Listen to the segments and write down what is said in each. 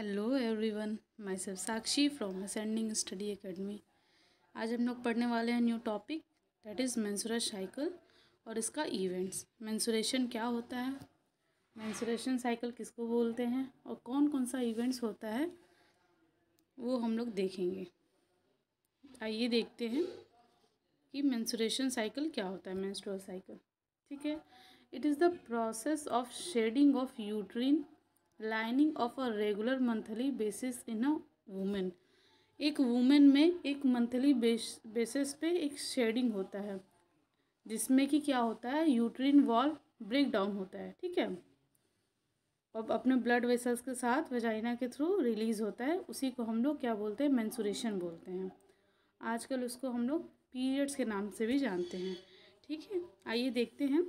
Hello everyone my self Sakshi from ascending study academy आज हम लोग पढ़ने वाले हैं new topic that is menstrual cycle और इसका इवेंट्स मैंसुरेशन क्या होता है मैंसुरेशन साइकिल किसको बोलते हैं और कौन कौन सा इवेंट्स होता है वो हम लोग देखेंगे आइए देखते हैं कि मैंसुरेशन साइकिल क्या होता है मैंस्ट्रोल साइकिल ठीक है it is the process of shedding of uterine lining of a regular monthly basis in a women एक वूमेन में एक मंथली बेस बेसिस पे एक शेडिंग होता है जिसमें कि क्या होता है यूट्रीन वॉल ब्रेक डाउन होता है ठीक है अब अपने ब्लड वेसल्स के साथ वेजाइना के थ्रू रिलीज़ होता है उसी को हम लोग क्या बोलते हैं मैंसुरेशन बोलते हैं आजकल उसको हम लोग पीरियड्स के नाम से भी जानते हैं ठीक है आइए देखते हैं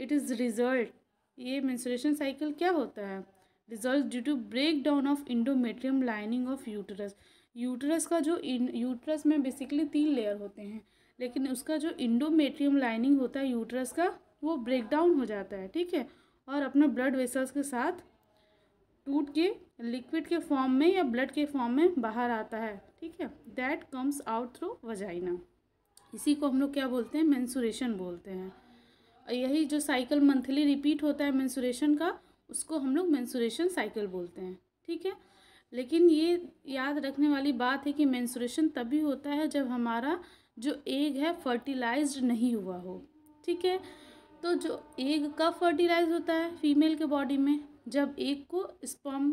इट इज़ रिजल्ट ये मैंसुरेशन साइकिल क्या होता है result due to break down of endometrium lining of uterus uterus का जो इन यूटरस में बेसिकली तीन लेयर होते हैं लेकिन उसका जो इंडोमेट्रियम लाइनिंग होता है यूटरस का वो ब्रेक डाउन हो जाता है ठीक है और अपने ब्लड वेसल्स के साथ टूट के लिक्विड के फॉर्म में या ब्लड के फॉर्म में बाहर आता है ठीक है that comes out through vagina इसी को हम लोग क्या बोलते हैं मैंसुरेशन बोलते हैं यही जो साइकिल मंथली रिपीट होता है मैंसुरेशन का उसको हम लोग मैंसुरेशन साइकिल बोलते हैं ठीक है लेकिन ये याद रखने वाली बात है कि मैंसुरेशन तभी होता है जब हमारा जो एग है फर्टिलाइज नहीं हुआ हो ठीक है तो जो एग कब फर्टिलाइज होता है फीमेल के बॉडी में जब एग को स्पम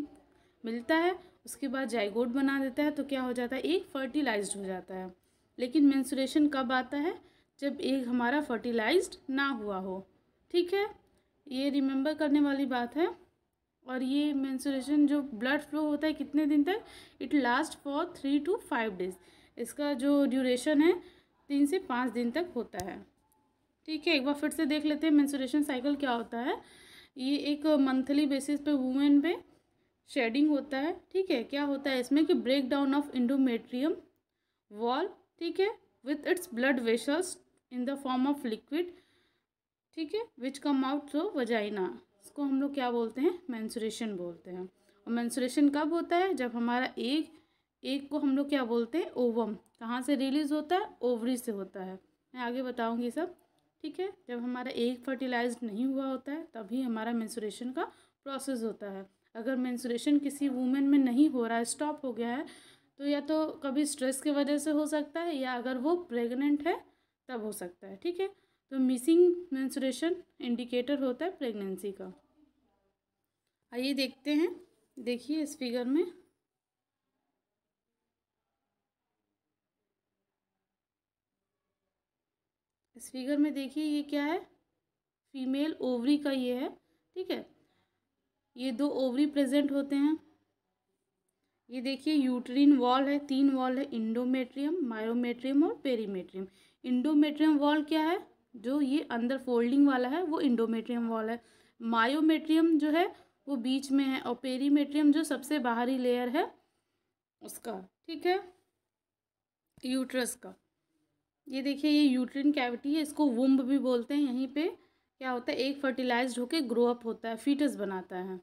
मिलता है उसके बाद जाइगोड बना देता है तो क्या हो जाता है एग फर्टिलाइज हो जाता है लेकिन मैंसुरेशन कब आता है जब एग हमारा फर्टिलाइज ना हुआ हो ठीक है ये रिमेंबर करने वाली बात है और ये मैंसुरेशन जो ब्लड फ्लो होता है कितने दिन तक it last for three to five days इसका जो ड्यूरेशन है तीन से पाँच दिन तक होता है ठीक है एक बार फिर से देख लेते हैं मैंसुरेशन साइकिल क्या होता है ये एक मंथली बेसिस पे वुमेन पे शेडिंग होता है ठीक है क्या होता है इसमें कि break down of endometrium wall ठीक है with its blood vessels in the form of liquid ठीक है which come out through vagina इसको हम लोग क्या बोलते हैं मैंसुरेशन बोलते हैं और मैंसुरेशन कब होता है जब हमारा एक एक को हम लोग क्या बोलते हैं ओवम कहाँ से रिलीज़ होता है ओवरी से होता है मैं आगे बताऊँगी सब ठीक है जब हमारा एक फर्टिलाइज नहीं हुआ होता है तभी हमारा मैंसुरेशन का प्रोसेस होता है अगर मैंसुरेशन किसी वूमेन में नहीं हो रहा है स्टॉप हो गया है तो या तो कभी स्ट्रेस की वजह से हो सकता है या अगर वो प्रेग्नेंट है तब हो सकता है ठीक है तो मिसिंग मैंसुरेशन इंडिकेटर होता है प्रेगनेंसी का आइए देखते हैं देखिए इस फिगर में इस फिगर में देखिए ये क्या है फीमेल ओवरी का ये है ठीक है ये दो ओवरी प्रेजेंट होते हैं ये देखिए यूट्रीन वॉल है तीन वॉल है इंडोमेट्रियम मायोमेट्रियम और पेरीमेट्रियम इंडोमेट्रियम वॉल क्या है जो ये अंदर फोल्डिंग वाला है वो इंडोमेट्रियम वाला है मायोमेट्रियम जो है वो बीच में है और पेरीमेट्रियम जो सबसे बाहरी लेयर है उसका ठीक है यूट्रस का ये देखिए ये यूट्रिन कैविटी है इसको वुम्ब भी बोलते हैं यहीं पे क्या होता है एक फर्टिलाइज्ड होके ग्रो अप होता है फीटस बनाता है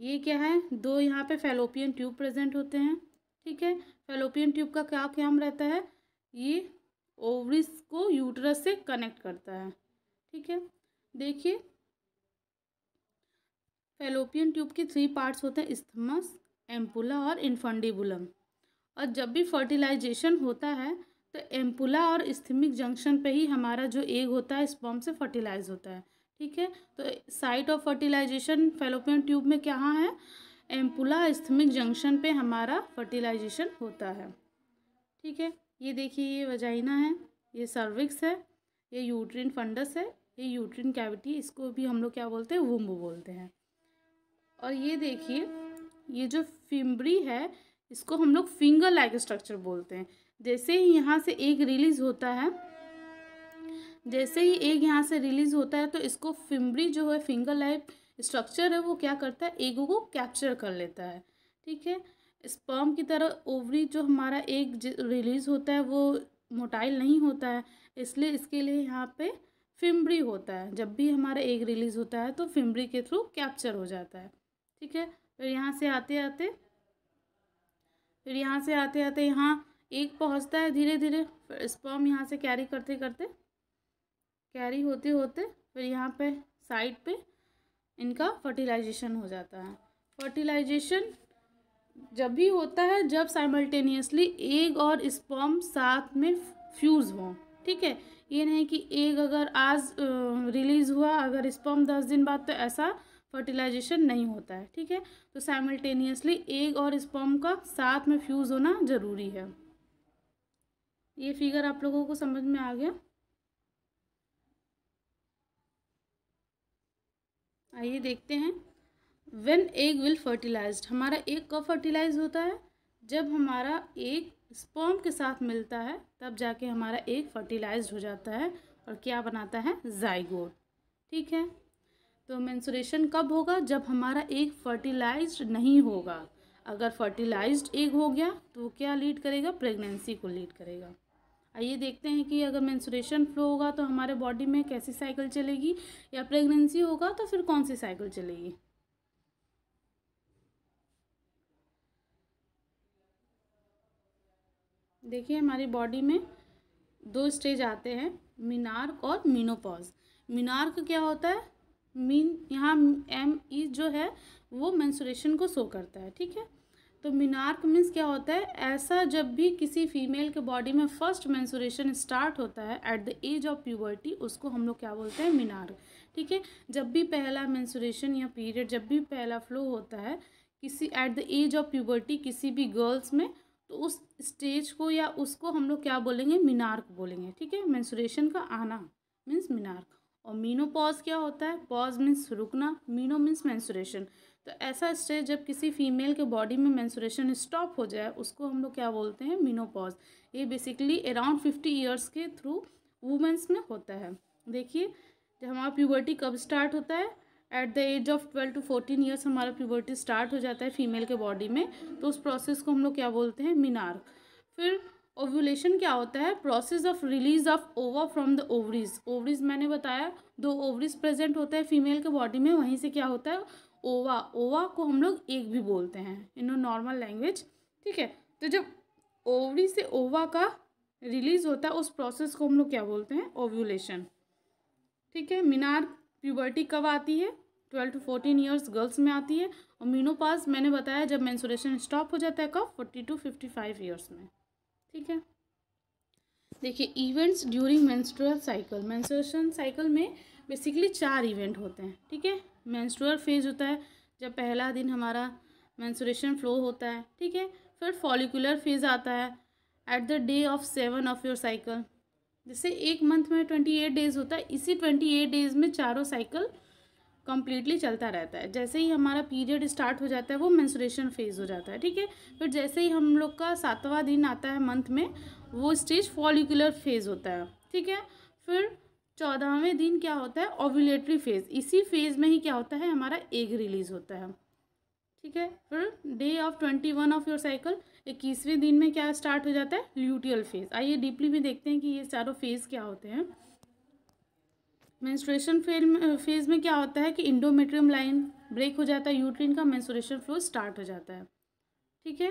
ये क्या है दो यहाँ पे फेलोपियन ट्यूब प्रेजेंट होते हैं ठीक है फेलोपियन ट्यूब का क्या काम रहता है ये ओवरिस को यूटरस से कनेक्ट करता है ठीक है देखिए फेलोपियन ट्यूब के थ्री पार्ट्स होते हैं स्थमस एम्पुला और इन्फंडिबुलम और जब भी फर्टिलाइजेशन होता है तो एम्पुला और इस्थमिक जंक्शन पे ही हमारा जो एग होता है स्पॉम से फर्टिलाइज होता है ठीक है तो site of fertilization fallopian tube में क्या है एम्पुला इस्थमिक जंक्शन पे हमारा फर्टिलाइजेशन होता है ठीक है ये देखिए ये वजाइना है ये सर्विक्स है ये यूट्रिन फंडस है ये यूट्रिन कैविटी इसको भी हम लोग क्या बोलते हैं वुम्ब बोलते हैं और ये देखिए ये जो फिम्बरी है इसको हम लोग फिंगर लाइक स्ट्रक्चर बोलते हैं जैसे ही यहाँ से एक रिलीज होता है जैसे ही एक यहाँ से रिलीज होता है तो इसको फिम्बरी जो है फिंगर लाइक स्ट्रक्चर है वो क्या करता है एगो को कैप्चर कर लेता है ठीक है स्पर्म की तरह ओवरी जो हमारा एक रिलीज़ होता है वो मोटाइल नहीं होता है इसलिए इसके लिए यहाँ पे फिम्बरी होता है जब भी हमारा एक रिलीज़ होता है तो फिम्बरी के थ्रू कैप्चर हो जाता है ठीक है फिर यहाँ से आते आते फिर यहाँ से आते आते यहाँ एक पहुँचता है धीरे धीरे फिर स्पर्म यहाँ से कैरी करते करते कैरी होते होते फिर यहाँ पे साइड पे इनका फर्टिलाइजेशन हो जाता है फर्टिलाइजेशन जब भी होता है जब साइमल्टेनियसली एग और स्पर्म साथ में फ्यूज़ हों ठीक है ये नहीं कि एग अगर आज रिलीज़ हुआ अगर स्पॉम दस दिन बाद तो ऐसा फर्टिलाइजेशन नहीं होता है ठीक है तो साइमल्टेनियसली एग और स्पॉम का साथ में फ्यूज़ होना ज़रूरी है ये फिगर आप लोगों को समझ में आ गया आइए देखते हैं वेन एग विल फर्टिलाइज्ड हमारा एग कब फर्टिलाइज होता है जब हमारा एग स्पर्म के साथ मिलता है तब जाके हमारा एग फर्टिलाइज हो जाता है और क्या बनाता है जाइगोट ठीक है तो मैंसुरेशन कब होगा जब हमारा एग फर्टिलाइज नहीं होगा अगर फर्टिलाइज्ड एग हो गया तो क्या लीड करेगा प्रेगनेंसी को लीड करेगा आइए देखते हैं कि अगर मैंसुरेशन फ्लो होगा तो हमारे बॉडी में कैसी साइकिल चलेगी या प्रेगनेंसी होगा तो फिर कौन सी साइकिल चलेगी देखिए हमारी बॉडी में दो स्टेज आते हैं मीनार्क और मीनोपॉज मीनार्क क्या होता है मीन यहाँ एम ई e जो है वो मैंसुरेशन को शो करता है ठीक है तो मीनार्क मीन्स क्या होता है ऐसा जब भी किसी फीमेल के बॉडी में फर्स्ट मैंसुरेशन स्टार्ट होता है at the age of puberty उसको हम लोग क्या बोलते हैं मीनार्क ठीक है जब भी पहला मैंसुरेशन या पीरियड जब भी पहला फ्लो होता है किसी at the age of puberty किसी भी गर्ल्स में तो उस स्टेज को या उसको हम लोग क्या बोलेंगे मीनार्क बोलेंगे ठीक है मैंसुरेशन का आना मीन्स मीनार्क और मीनो पॉज क्या होता है पॉज मीन्स रुकना मीनो मीन्स मैंसुरेशन तो ऐसा स्टेज जब किसी फीमेल के बॉडी में मैंसुरेशन स्टॉप हो जाए उसको हम लोग क्या बोलते हैं मीनो पॉज ये बेसिकली अराउंड फिफ्टी ईयर्स के थ्रू वुमेंस में होता है देखिए जब हमारा प्यूबर्टी कब स्टार्ट होता है at the age of twelve to fourteen years हमारा प्यूबर्टी स्टार्ट हो जाता है फीमेल के बॉडी में तो उस प्रोसेस को हम लोग क्या बोलते हैं मीनार फिर ओव्यूलेशन क्या होता है process of release of ova from the ovaries ovaries मैंने बताया दो ओवरीज प्रेजेंट होता है फीमेल के बॉडी में वहीं से क्या होता है ओवा ओवा को हम लोग एक भी बोलते हैं इन नॉर्मल लैंग्वेज ठीक है तो जब ओवरी से ओवा का रिलीज होता है उस प्रोसेस को हम लोग क्या बोलते हैं ओव्यूलेशन ठीक है मीनार प्यूबर्टी कब आती है twelve to fourteen years girls में आती है और मीनोपाज मैंने बताया जब मैंसुरेशन स्टॉप हो जाता है कब forty to fifty five years में ठीक है देखिए events during menstrual cycle menstruation cycle में बेसिकली चार इवेंट होते हैं ठीक है मेंस्ट्रुअल फेज होता है जब पहला दिन हमारा मैंसुरेशन फ्लो होता है ठीक है फिर फॉलिकुलर फेज आता है at the day of seven of your cycle जैसे एक मंथ में ट्वेंटी एट डेज होता है इसी ट्वेंटी एट डेज में चारों साइकिल कम्प्लीटली चलता रहता है जैसे ही हमारा पीरियड स्टार्ट हो जाता है वो मेंसुरेशन फेज़ हो जाता है ठीक है फिर जैसे ही हम लोग का सातवां दिन आता है मंथ में वो स्टेज फॉलिकुलर फेज़ होता है ठीक है फिर चौदहवें दिन क्या होता है ओव्यूलेटरी फेज़ इसी फेज़ में ही क्या होता है हमारा एग रिलीज़ होता है ठीक है फिर day of twenty one of your cycle इक्कीसवें दिन में क्या स्टार्ट हो जाता है ल्यूटियल फेज़ आइए डीपली भी देखते हैं कि ये चारों फेज़ क्या होते हैं मेंस्ट्रुएशन फेल फेज़ में क्या होता है कि इंडोमेट्रियम लाइन ब्रेक हो जाता है यूट्रीन का मेंस्ट्रुएशन फ्लो स्टार्ट हो जाता है ठीक है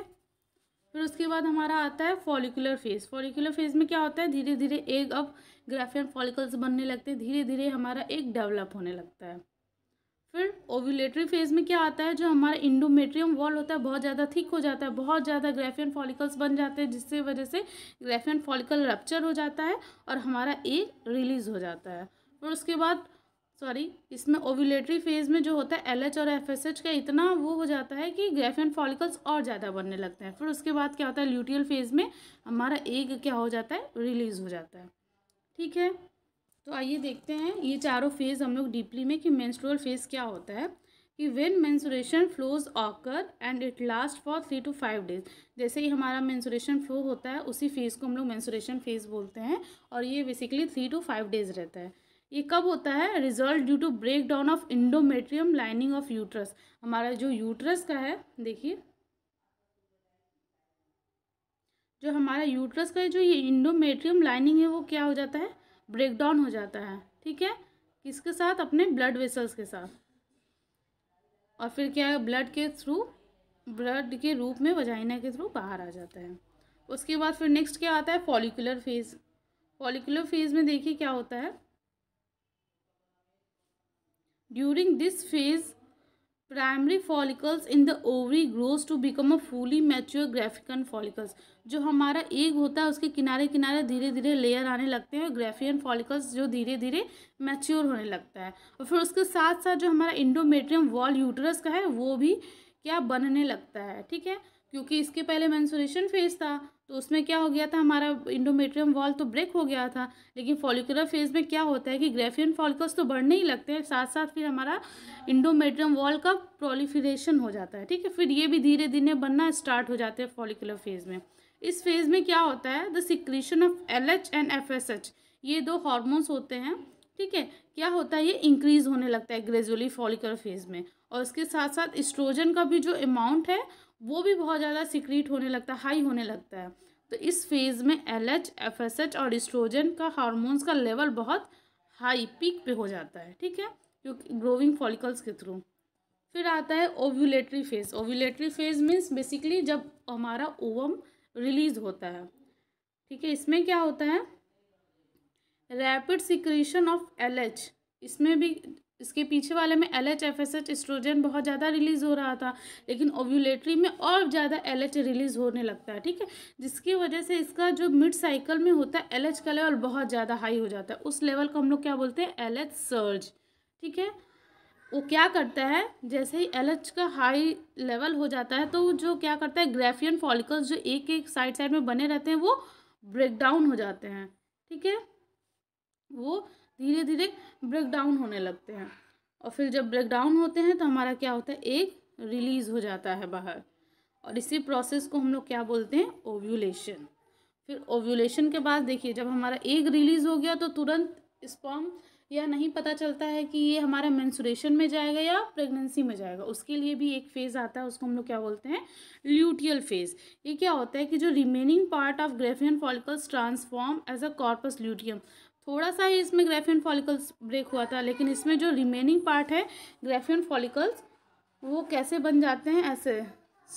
फिर उसके बाद हमारा आता है फॉलिकुलर फेज फॉलिकुलर फेज में क्या होता है धीरे धीरे एग अब ग्राफियन फॉलिकल्स बनने लगते हैं धीरे धीरे हमारा एग डेवलप होने लगता है फिर ओव्यूलेटरी फेज में क्या आता है जो हमारा इंडोमेट्रियम वॉल होता है बहुत ज़्यादा थिक हो जाता है बहुत ज़्यादा ग्रेफियन फॉलिकल्स बन जाते हैं जिससे वजह से ग्रेफियन फॉलिकल रप्चर हो जाता है और हमारा एग रिलीज हो जाता है और उसके बाद सॉरी इसमें ओविलेटरी फेज में जो होता है एलएच और एफएसएच का इतना वो हो जाता है कि ग्रेफियन फॉलिकल्स और ज़्यादा बनने लगते हैं फिर उसके बाद क्या होता है ल्यूटियल फेज में हमारा एग क्या हो जाता है रिलीज़ हो जाता है ठीक है तो आइए देखते हैं ये चारों फेज़ हम लोग डीपली में कि मैंस्ट्रोअल फेज़ क्या होता है कि when menstruation flows occur and it last for three to five days जैसे ही हमारा मैंसुरेशन फ्लो होता है उसी फेज़ को हम लोग मैंसुरेशन फेज़ बोलते हैं और ये basically three to five days रहता है ये कब होता है result due to break down of endometrium lining of uterus हमारा जो यूट्रस का है देखिए जो हमारा यूट्रस का जो ये इंडोमेट्रियम लाइनिंग है वो क्या हो जाता है ब्रेक डाउन हो जाता है ठीक है किसके साथ अपने ब्लड वेसल्स के साथ और फिर क्या है ब्लड के थ्रू ब्लड के रूप में वजाइना के थ्रू बाहर आ जाता है उसके बाद फिर नेक्स्ट क्या आता है फॉलिकुलर फेज़ फॉलिकुलर फेज़ में देखिए क्या होता है During this phase, primary follicles in the ovary grows to become a fully mature graafian follicles जो हमारा एग होता है उसके किनारे किनारे धीरे धीरे लेयर आने लगते हैं और ग्रेफियन फॉलिकल्स जो धीरे धीरे मैच्योर होने लगता है और फिर उसके साथ साथ जो हमारा इंडोमेट्रियम वॉल यूटरस का है वो भी क्या बनने लगता है ठीक है क्योंकि इसके पहले मैंसुरेशन फेज था तो उसमें क्या हो गया था हमारा इंडोमेट्रियम वॉल तो ब्रेक हो गया था लेकिन फॉलिकुलर फेज में क्या होता है कि ग्रेफियन फॉलिकल्स तो बढ़ने ही लगते हैं साथ साथ फिर हमारा इंडोमेट्रियम वॉल का प्रोलिफिरेशन हो जाता है ठीक है फिर ये भी धीरे धीरे बनना स्टार्ट हो जाते हैं फॉलिकुलर फेज में इस फेज में क्या होता है the secretion of L and F ये दो हॉर्मोन्स होते हैं ठीक है क्या होता है ये इंक्रीज होने लगता है ग्रेजुअली फॉलिकल फेज में और उसके साथ साथ इस्ट्रोजन का भी जो अमाउंट है वो भी बहुत ज़्यादा सिक्रीट होने लगता है हाई होने लगता है तो इस फेज़ में L H F S H और इस्ट्रोजन का हारमोन्स का लेवल बहुत हाई पीक पे हो जाता है ठीक है क्योंकि ग्रोविंग फॉलिकल्स के थ्रू फिर आता है ovulatory phase ovulatory phase means basically जब हमारा ओवम रिलीज होता है ठीक है इसमें क्या होता है रैपिड सिक्रीशन ऑफ एल इसमें भी इसके पीछे वाले में L H F S H estrogen बहुत ज़्यादा रिलीज़ हो रहा था लेकिन ओव्यूलेटरी में और ज़्यादा एल एच रिलीज़ होने लगता है ठीक है जिसकी वजह से इसका जो मिड साइकिल में होता है एल एच का लेवल बहुत ज़्यादा हाई हो जाता है उस लेवल को हम लोग क्या बोलते हैं एल एच सर्ज ठीक है वो क्या करता है जैसे ही एल एच का हाई लेवल हो जाता है तो जो क्या करता है ग्रेफियन फॉलिकल्स जो एक एक साइड साइड में बने रहते हैं वो ब्रेक डाउन हो जाते हैं ठीक है वो धीरे धीरे ब्रेक डाउन होने लगते हैं और फिर जब ब्रेक डाउन होते हैं तो हमारा क्या होता है एक रिलीज हो जाता है बाहर और इसी प्रोसेस को हम लोग क्या बोलते हैं ओव्यूलेशन फिर ओव्यूलेशन के बाद देखिए जब हमारा एक रिलीज हो गया तो तुरंत स्पॉम या नहीं पता चलता है कि ये हमारा मैंसुरेशन में जाएगा या प्रेगनेंसी में जाएगा उसके लिए भी एक फेज़ आता है उसको हम लोग क्या बोलते हैं ल्यूटियल फेज़ ये क्या होता है कि जो remaining part of graafian follicles transform as a corpus luteum थोड़ा सा ही इसमें ग्रेफियन फॉलिकल्स ब्रेक हुआ था लेकिन इसमें जो रिमेनिंग पार्ट है ग्रेफियन फॉलिकल्स वो कैसे बन जाते हैं ऐसे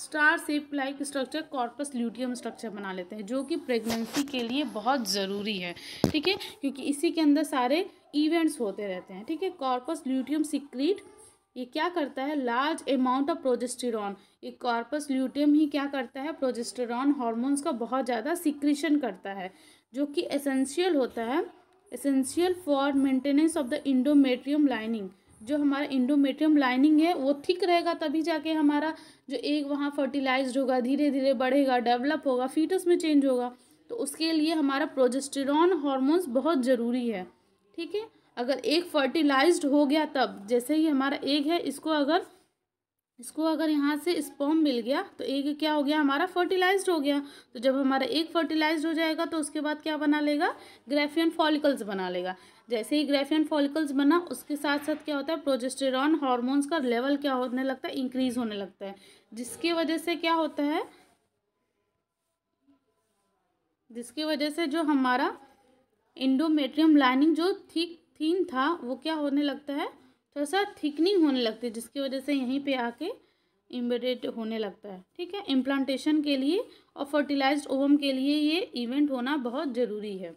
star shape like structure corpus luteum structure बना लेते हैं जो कि प्रेगनेंसी के लिए बहुत ज़रूरी है ठीक है क्योंकि इसी के अंदर सारे इवेंट्स होते रहते हैं ठीक है कॉर्पस ल्यूटियम सिक्रीट ये क्या करता है लार्ज अमाउंट ऑफ प्रोजेस्टेरॉन ये कॉर्पस ल्यूटियम ही क्या करता है प्रोजेस्टेरॉन हार्मोन्स का बहुत ज़्यादा सिक्रीशन करता है जो कि एसेंशियल होता है essential for maintenance of the endometrium lining जो हमारा इंडोमेट्रियम लाइनिंग है वो थिक रहेगा तभी जाके हमारा जो एग वहाँ फर्टिलाइज होगा धीरे धीरे बढ़ेगा डेवलप होगा फीटस में चेंज होगा तो उसके लिए हमारा प्रोजेस्टेरॉन हॉर्मोन्स बहुत ज़रूरी है ठीक है अगर एक फर्टिलाइज्ड हो गया तब जैसे ही हमारा एग है इसको अगर इसको अगर यहाँ से स्पॉम मिल गया तो एक क्या हो गया हमारा फर्टिलाइज्ड हो गया तो जब हमारा एक फर्टिलाइज्ड हो जाएगा तो उसके बाद क्या बना लेगा ग्रेफियन फॉलिकल्स बना लेगा जैसे ही ग्रेफियन फॉलिकल्स बना उसके साथ साथ क्या होता है प्रोजेस्टेरॉन हार्मोन्स का लेवल क्या होने लगता है इंक्रीज होने लगता है जिसकी वजह से क्या होता है जिसकी वजह से जो हमारा इंडोमेट्रियम लाइनिंग जो थी थीन था वो क्या होने लगता है थोड़ा सा थिकनिंग होने लगती है जिसकी वजह से यहीं पे आके इम्बेडेड होने लगता है ठीक है इम्प्लांटेशन के लिए और फर्टिलाइज ओवम के लिए ये इवेंट होना बहुत ज़रूरी है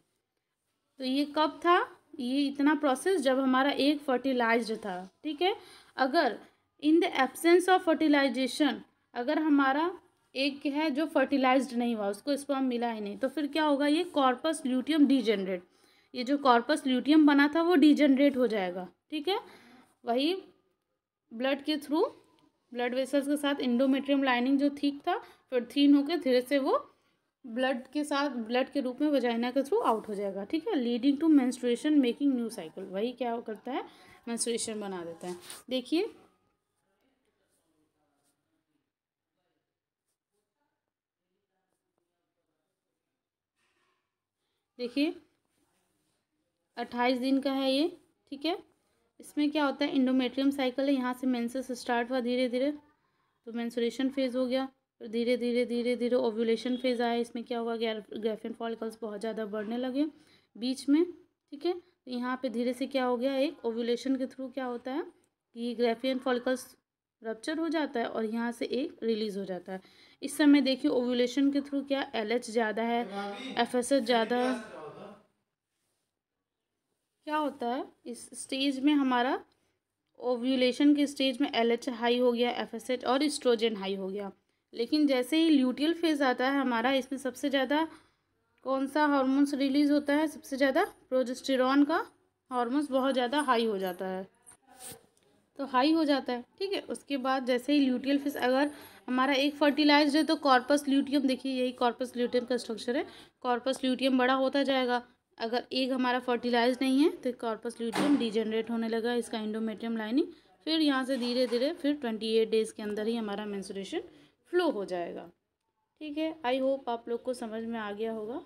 तो ये कब था ये इतना प्रोसेस जब हमारा एक फर्टिलाइज था ठीक है अगर in the absence of fertilization अगर हमारा एक है जो फर्टिलाइज्ड नहीं हुआ उसको स्पर्म मिला ही नहीं तो फिर क्या होगा ये कॉर्पस ल्यूटियम डिजेनरेट ये जो कॉर्पस ल्यूटियम बना था वो डिजेनरेट हो जाएगा ठीक है वही ब्लड के थ्रू ब्लड वेसल्स के साथ इंडोमेट्रियम लाइनिंग जो थीक था फिर थीन होकर धीरे से वो ब्लड के साथ ब्लड के रूप में वजाइना के थ्रू आउट हो जाएगा ठीक है leading to menstruation making new cycle वही क्या करता है मेंस्ट्रुएशन बना देता है देखिए देखिए अट्ठाईस दिन का है ये ठीक है इसमें क्या होता है इंडोमेट्रियम साइकिल है यहाँ से मेंसेस स्टार्ट हुआ धीरे धीरे तो मेंसुरेशन फेज़ हो गया फिर धीरे धीरे धीरे धीरे ओव्यूलेशन फेज़ आया इसमें क्या हुआ ग्रेफिन फॉलिकल्स बहुत ज़्यादा बढ़ने लगे बीच में ठीक है तो यहाँ पे धीरे से क्या हो गया एक ओव्यूलेशन के थ्रू क्या होता है कि ग्रेफियन फॉलिकल्स रप्चर हो जाता है और यहाँ से एक रिलीज़ हो जाता है इस समय देखिए ओव्यूलेशन के थ्रू क्या एल ज़्यादा है एफ हाँ। ज़्यादा है क्या होता है इस स्टेज में हमारा ओव्यूलेशन के स्टेज में एल हाई हो गया एफ और इस्ट्रोजन हाई हो गया लेकिन जैसे ही ल्यूटियल फेज आता है हमारा इसमें सबसे ज़्यादा कौन सा हार्मोन्स रिलीज़ होता है सबसे ज़्यादा प्रोजेस्टेरॉन का हार्मोन्स बहुत ज़्यादा हाई हो जाता है तो हाई हो जाता है ठीक है उसके बाद जैसे ही ल्यूटियल फेज अगर हमारा एक फर्टिलाइज है तो कॉर्पस ल्यूटियम देखिए यही कॉर्पस ल्यूटियम का स्ट्रक्चर है कॉर्पस ल्यूटियम बड़ा होता जाएगा अगर एक हमारा फर्टिलाइज नहीं है तो कॉर्पस ल्यूटियम डिजेनरेट होने लगा इसका इंडोमेट्रियम लाइनिंग फिर यहाँ से धीरे धीरे फिर ट्वेंटी एट डेज़ के अंदर ही हमारा मैंसुरेशन फ्लो हो जाएगा ठीक है आई होप आप लोग को समझ में आ गया होगा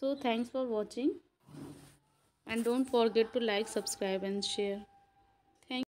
so thanks for watching and don't forget to like subscribe and share